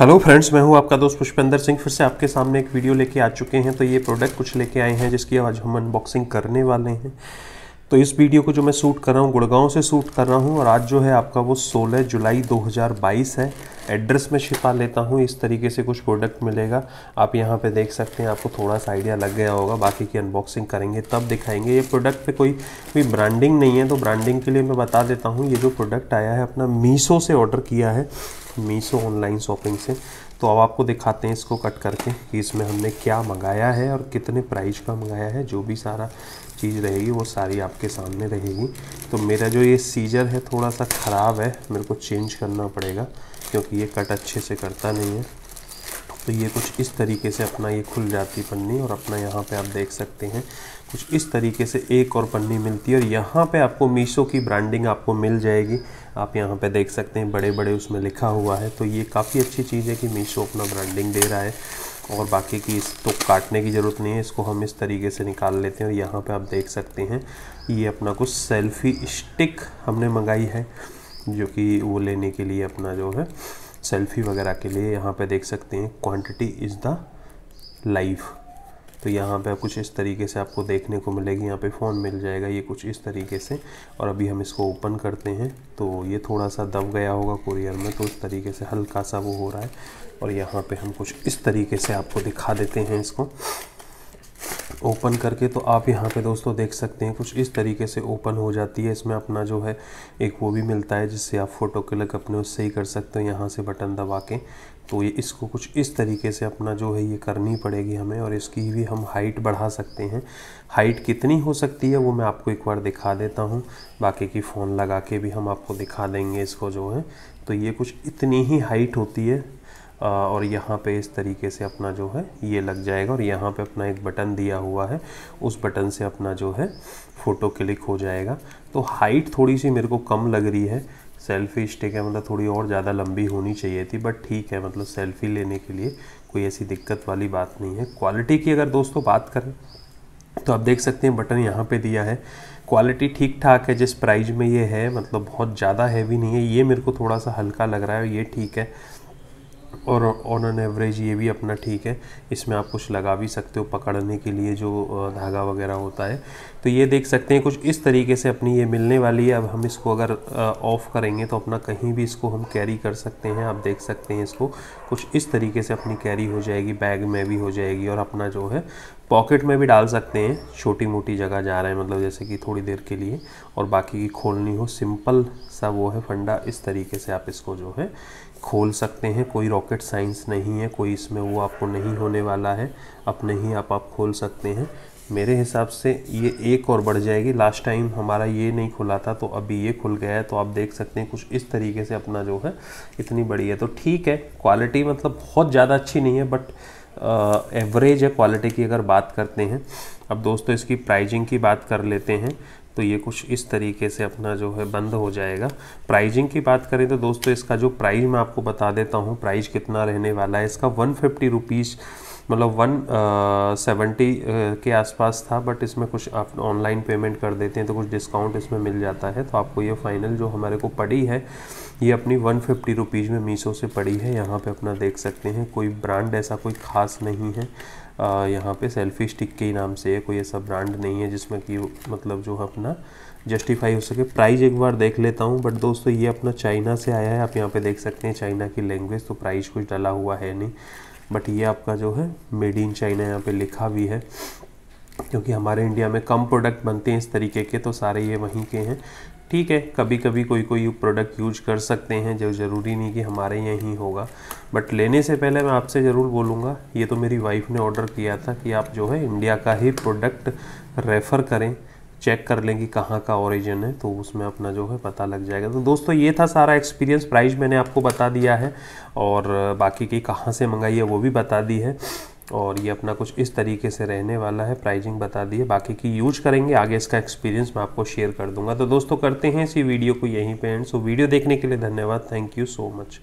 hello friends मैं हूं आपका दोस्त पुष्पेंद्र सिंह फिर से आपके सामने एक वीडियो लेके आ चुके हैं तो ये प्रोडक्ट कुछ लेके आए हैं जिसकी आज हम अनबॉक्सिंग करने वाले हैं तो इस वीडियो को जो मैं शूट कर रहा हूँ गुड़गांव से शूट कर रहा हूँ और आज जो है आपका वो 16 जुलाई 2022 है एड्रेस में छिपा लेता हूँ इस तरीके से कुछ प्रोडक्ट मिलेगा आप यहाँ पे देख सकते हैं आपको थोड़ा सा आइडिया लग गया होगा बाकी की अनबॉक्सिंग करेंगे तब दिखाएंगे ये प्रोडक्ट पे कोई भी ब्रांडिंग नहीं है तो ब्रांडिंग के लिए मैं बता देता हूँ ये जो प्रोडक्ट आया है अपना मीशो से ऑर्डर किया है मीशो ऑनलाइन शॉपिंग से तो अब आपको दिखाते हैं इसको कट करके कि इसमें हमने क्या मंगाया है और कितने प्राइस का मंगाया है जो भी सारा चीज़ रहेगी वो सारी आपके सामने रहेगी तो मेरा जो ये सीजर है थोड़ा सा ख़राब है मेरे को चेंज करना पड़ेगा क्योंकि ये कट अच्छे से करता नहीं है तो ये कुछ इस तरीके से अपना ये खुल जाती पन्नी और अपना यहाँ पे आप देख सकते हैं कुछ इस तरीके से एक और पन्नी मिलती है और यहाँ पे आपको मीशो की ब्रांडिंग आपको मिल जाएगी आप यहाँ पे देख सकते हैं बड़े बड़े उसमें लिखा हुआ है तो ये काफ़ी अच्छी चीज़ है कि मीशो अपना ब्रांडिंग दे रहा है और बाकी की इस तो काटने की ज़रूरत नहीं है इसको हम इस तरीके से निकाल लेते हैं और यहाँ पर आप देख सकते हैं ये अपना कुछ सेल्फी स्टिक हमने मंगाई है जो कि वो लेने के लिए अपना जो है सेल्फी वगैरह के लिए यहाँ पे देख सकते हैं क्वांटिटी इज़ द लाइफ तो यहाँ पे कुछ इस तरीके से आपको देखने को मिलेगी यहाँ पे फ़ोन मिल जाएगा ये कुछ इस तरीके से और अभी हम इसको ओपन करते हैं तो ये थोड़ा सा दब गया होगा कुरियर में तो उस तरीके से हल्का सा वो हो रहा है और यहाँ पे हम कुछ इस तरीके से आपको दिखा देते हैं इसको ओपन करके तो आप यहाँ पे दोस्तों देख सकते हैं कुछ इस तरीके से ओपन हो जाती है इसमें अपना जो है एक वो भी मिलता है जिससे आप फ़ोटो क्लिक अपने उससे ही कर सकते हो यहाँ से बटन दबा के तो ये इसको कुछ इस तरीके से अपना जो है ये करनी पड़ेगी हमें और इसकी भी हम हाइट बढ़ा सकते हैं हाइट कितनी हो सकती है वो मैं आपको एक बार दिखा देता हूँ बाकी की फ़ोन लगा के भी हम आपको दिखा देंगे इसको जो है तो ये कुछ इतनी ही हाइट होती है और यहाँ पे इस तरीके से अपना जो है ये लग जाएगा और यहाँ पे अपना एक बटन दिया हुआ है उस बटन से अपना जो है फ़ोटो क्लिक हो जाएगा तो हाइट थोड़ी सी मेरे को कम लग रही है सेल्फी स्टिक है मतलब थोड़ी और ज़्यादा लंबी होनी चाहिए थी बट ठीक है मतलब सेल्फ़ी लेने के लिए कोई ऐसी दिक्कत वाली बात नहीं है क्वालिटी की अगर दोस्तों बात करें तो आप देख सकते हैं बटन यहाँ पे दिया है क्वालिटी ठीक ठाक है जिस प्राइस में ये है मतलब बहुत ज़्यादा हैवी नहीं है ये मेरे को थोड़ा सा हल्का लग रहा है ये ठीक है और ऑन एन एवरेज ये भी अपना ठीक है इसमें आप कुछ लगा भी सकते हो पकड़ने के लिए जो धागा वगैरह होता है तो ये देख सकते हैं कुछ इस तरीके से अपनी ये मिलने वाली है अब हम इसको अगर ऑफ़ करेंगे तो अपना कहीं भी इसको हम कैरी कर सकते हैं आप देख सकते हैं इसको कुछ इस तरीके से अपनी कैरी हो जाएगी बैग में भी हो जाएगी और अपना जो है पॉकेट में भी डाल सकते हैं छोटी मोटी जगह जा रहे हैं मतलब जैसे कि थोड़ी देर के लिए और बाकी की खोलनी हो सिंपल सा वो है फंडा इस तरीके से आप इसको जो है खोल सकते हैं कोई रॉकेट साइंस नहीं है कोई इसमें वो आपको नहीं होने वाला है अपने ही आप आप खोल सकते हैं मेरे हिसाब से ये एक और बढ़ जाएगी लास्ट टाइम हमारा ये नहीं खुला था तो अभी ये खुल गया है तो आप देख सकते हैं कुछ इस तरीके से अपना जो है इतनी बड़ी है तो ठीक है क्वालिटी मतलब बहुत ज़्यादा अच्छी नहीं है बट एवरेज है क्वालिटी की अगर बात करते हैं अब दोस्तों इसकी प्राइजिंग की बात कर लेते हैं तो ये कुछ इस तरीके से अपना जो है बंद हो जाएगा प्राइजिंग की बात करें तो दोस्तों इसका जो प्राइज़ मैं आपको बता देता हूँ प्राइज कितना रहने वाला है इसका वन फिफ्टी रुपीज़ मतलब वन सेवेंटी के आसपास था बट इसमें कुछ आप ऑनलाइन पेमेंट कर देते हैं तो कुछ डिस्काउंट इसमें मिल जाता है तो आपको ये फ़ाइनल जो हमारे को पड़ी है ये अपनी वन फिफ्टी रुपीज़ में मीशो से पड़ी है यहाँ पे अपना देख सकते हैं कोई ब्रांड ऐसा कोई ख़ास नहीं है यहाँ पे सेल्फी स्टिक के ही नाम से है कोई ऐसा ब्रांड नहीं है जिसमें कि मतलब जो है अपना जस्टिफाई हो सके प्राइस एक बार देख लेता हूँ बट दोस्तों ये अपना चाइना से आया है आप यहाँ पे देख सकते हैं चाइना की लैंग्वेज तो प्राइस कुछ डला हुआ है नहीं बट ये आपका जो है मेड इन चाइना यहाँ पे लिखा भी है क्योंकि हमारे इंडिया में कम प्रोडक्ट बनते हैं इस तरीके के तो सारे ये वहीं के हैं ठीक है कभी कभी कोई कोई प्रोडक्ट यूज कर सकते हैं जो ज़रूरी नहीं कि हमारे यहीं होगा बट लेने से पहले मैं आपसे ज़रूर बोलूँगा ये तो मेरी वाइफ ने ऑर्डर किया था कि आप जो है इंडिया का ही प्रोडक्ट रेफ़र करें चेक कर लें कि कहाँ का ओरिजिन है तो उसमें अपना जो है पता लग जाएगा तो दोस्तों ये था सारा एक्सपीरियंस प्राइस मैंने आपको बता दिया है और बाकी की कहाँ से मंगाई है वो भी बता दी है और ये अपना कुछ इस तरीके से रहने वाला है प्राइजिंग बता दिए बाकी की यूज करेंगे आगे इसका एक्सपीरियंस मैं आपको शेयर कर दूंगा तो दोस्तों करते हैं इसी वीडियो को यहीं पे एंड सो वीडियो देखने के लिए धन्यवाद थैंक यू सो मच